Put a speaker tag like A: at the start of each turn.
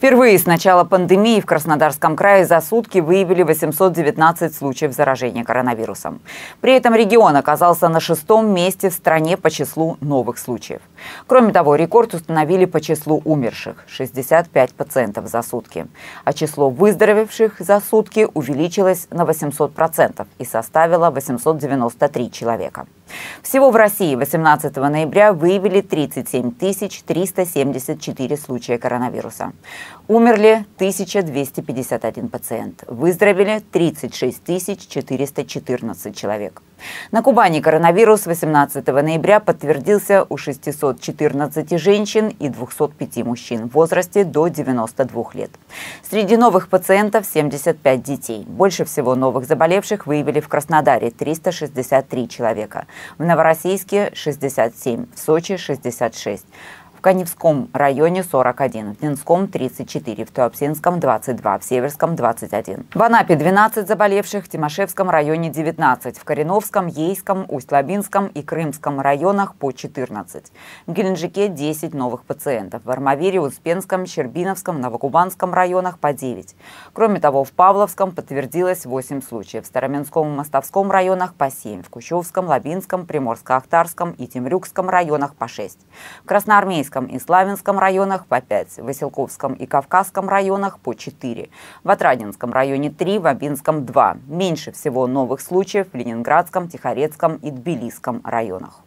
A: Впервые с начала пандемии в Краснодарском крае за сутки выявили 819 случаев заражения коронавирусом. При этом регион оказался на шестом месте в стране по числу новых случаев. Кроме того, рекорд установили по числу умерших – 65 пациентов за сутки. А число выздоровевших за сутки увеличилось на 800% и составило 893 человека. Всего в России 18 ноября выявили 37 374 случая коронавируса. Умерли 1251 пациент, выздоровели 36 414 человек. На Кубани коронавирус 18 ноября подтвердился у 614 женщин и 205 мужчин в возрасте до 92 лет. Среди новых пациентов 75 детей. Больше всего новых заболевших выявили в Краснодаре 363 человека, в Новороссийске 67, в Сочи 66 в Каневском районе 41, в Динском 34, в Туапсинском 22, в Северском 21. В Анапе 12 заболевших, в Тимошевском районе 19, в Кореновском, Ейском, Усть-Лабинском и Крымском районах по 14. В Геленджике 10 новых пациентов, в Армавире, Успенском, Щербиновском, Новокубанском районах по 9. Кроме того, в Павловском подтвердилось 8 случаев, в Староменском и Мостовском районах по 7, в Кущевском, Лабинском, Приморско-Ахтарском и Темрюкском районах по 6. В Красноармейском Балтийском и Славянском районах по 5, в Василковском и Кавказском районах по 4, в Отрадинском районе 3, в Абинском 2. Меньше всего новых случаев в Ленинградском, Тихорецком и Тбилисском районах.